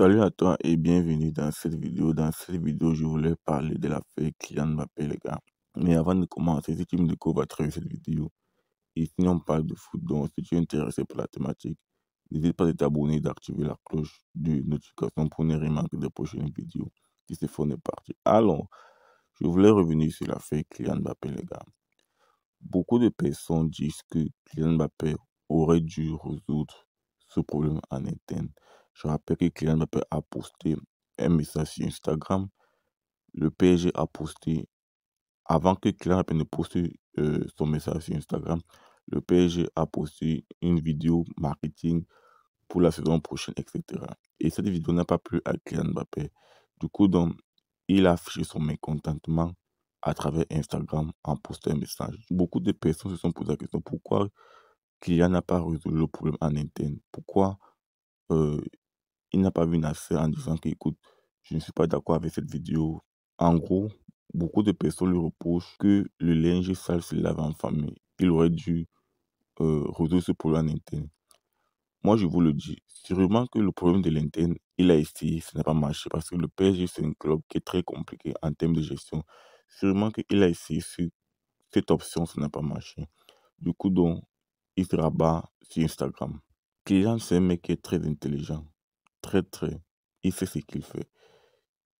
Salut à toi et bienvenue dans cette vidéo. Dans cette vidéo, je voulais parler de l'affaire Kylian Mbappé, les gars. Mais avant de commencer, si tu me découvres à travers cette vidéo, et si on parle de foot, donc si tu es intéressé par la thématique, n'hésite pas à t'abonner et d'activer la cloche de notification pour ne rien manquer des prochaines vidéos qui se font des allons Alors, je voulais revenir sur l'affaire Kylian Mbappé, les gars. Beaucoup de personnes disent que Kylian Mbappé aurait dû résoudre ce problème en interne. Je rappelle que Kylian Mbappé a posté un message sur Instagram. Le PSG a posté, avant que Kylian Mbappé ne poste euh, son message sur Instagram, le PSG a posté une vidéo marketing pour la saison prochaine, etc. Et cette vidéo n'a pas plu à Kylian Mbappé. Du coup, donc, il a affiché son mécontentement à travers Instagram en postant un message. Beaucoup de personnes se sont posées la question pourquoi Kylian n'a pas résolu le problème en interne Pourquoi euh, il n'a pas vu Nasser en disant que, écoute, je ne suis pas d'accord avec cette vidéo. En gros, beaucoup de personnes lui reprochent que le linge sale se lave en famille. Il aurait dû euh, résoudre ce problème en interne. Moi, je vous le dis, sûrement que le problème de l'interne, il a essayé, ça n'a pas marché parce que le PSG, c'est un club qui est très compliqué en termes de gestion. Sûrement qu'il a essayé cette option, ça n'a pas marché. Du coup, donc, il se rabat sur Instagram. Kylian, c'est un mec qui est très intelligent très très, il sait ce qu'il fait.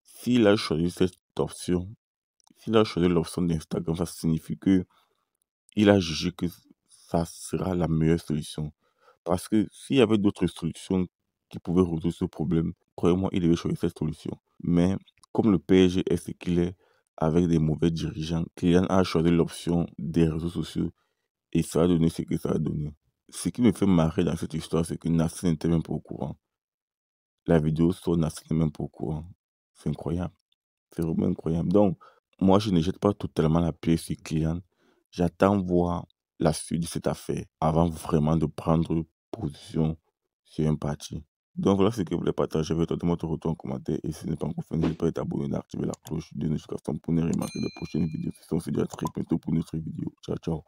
S'il a choisi cette option, s'il a choisi l'option d'Instagram, ça signifie que il a jugé que ça sera la meilleure solution. Parce que s'il y avait d'autres solutions qui pouvaient résoudre ce problème, croyez-moi, il devait choisir cette solution. Mais comme le PSG est ce qu'il est, avec des mauvais dirigeants, Kylian a choisi l'option des réseaux sociaux et ça a donné ce que ça a donné. Ce qui me fait marrer dans cette histoire, c'est que Nassim n'était même pas au courant la vidéo sonne à cinéma même pourquoi C'est incroyable. C'est vraiment incroyable. Donc, moi, je ne jette pas totalement la pièce sur le client. J'attends voir la suite de cette affaire avant vraiment de prendre position sur un parti. Donc voilà ce que je voulais partager avec toi. Donne-moi retour en commentaire. Et si ce n'est pas encore fait, n'hésitez pas à à activer la cloche de notification pour ne remarquer les prochaines vidéos. Si on se très bientôt pour une autre vidéo. Ciao, ciao.